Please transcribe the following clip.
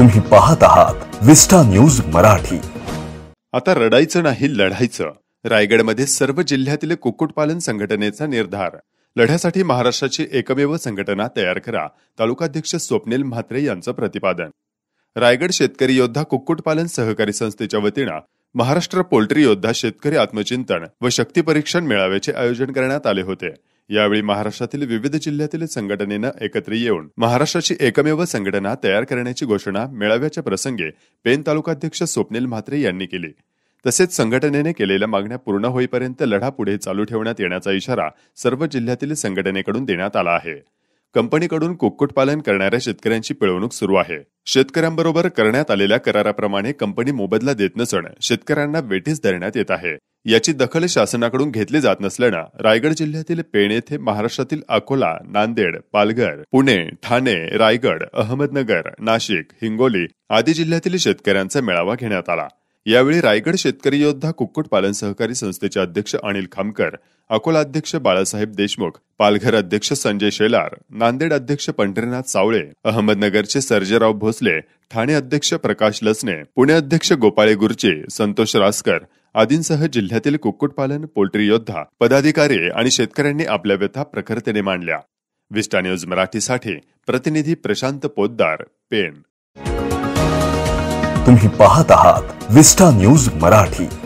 तुम्ही पाहत आहात विस्टा न्यूज मराठी आता रडायचं नाही लढायचं रायगडमध्ये सर्व जिल्ह्यातील कुक्कुटपालन संघटनेचा निर्धार लढ्यासाठी महाराष्ट्राची एकमेव संघटना तयार करा तालुकाध्यक्ष स्वप्नील म्हात्रे यांचं प्रतिपादन रायगड शेतकरी योद्धा कुक्कुटपालन सहकारी संस्थेच्या वतीनं महाराष्ट्र पोल्ट्री योद्धा शेतकरी आत्मचिंतन व शक्ती परीक्षण मेळाव्याचे आयोजन करण्यात आले होते यावेळी महाराष्ट्रातील विविध जिल्ह्यातील संघटनेनं एकत्र येऊन महाराष्ट्राची एकमेव संघटना तयार करण्याची घोषणा मेळाव्याच्या प्रसंगी पेन तालुकाध्यक्ष स्वप्नील म्हात्रे यांनी केली तसेच संघटनेने केलेल्या मागण्या पूर्ण होईपर्यंत लढा पुढे चालू ठेवण्यात येण्याचा इशारा सर्व जिल्ह्यातील संघटनेकडून देण्यात आला आहे कंपनीकडून कुक्कुटपालन करणाऱ्या शेतकऱ्यांची पिळवणूक सुरू आहे शेतकऱ्यांबरोबर करण्यात आलेल्या कराराप्रमाणे कंपनी मोबदला देत नसून शेतकऱ्यांना वेठीस धरण्यात येत आहे याची दखल शासनाकडून घेतली जात नसल्यानं रायगड जिल्ह्यातील पेण येथे महाराष्ट्रातील अकोला नांदेड पालघर पुणे ठाणे रायगड अहमदनगर नाशिक हिंगोली आदी जिल्ह्यातील शेतकऱ्यांचा मेळावा घेण्यात आला यावेळी रायगड शेतकरी योद्धा कुक्कुट पालन सहकारी संस्थेचे अध्यक्ष अनिल खामकर अकोला अध्यक्ष बाळासाहेब देशमुख पालघर अध्यक्ष संजय शेलार नांदेड अध्यक्ष पंढरीनाथ सावळे अहमदनगरचे सर्जेराव भोसले ठाणे अध्यक्ष प्रकाश लसणे पुणे अध्यक्ष गोपाळे गुरचे संतोष रासकर आदींसह जिल्ह्यातील कुक्कुटपालन पोल्ट्री योद्धा पदाधिकारी आणि शेतकऱ्यांनी आपल्या व्यथा प्रखरतेने मांडल्या विस्टा न्यूज मराठीसाठी प्रतिनिधी प्रशांत पोद्दार पेन तुम्ही पाहत आहात विस्टा न्यूज मराठी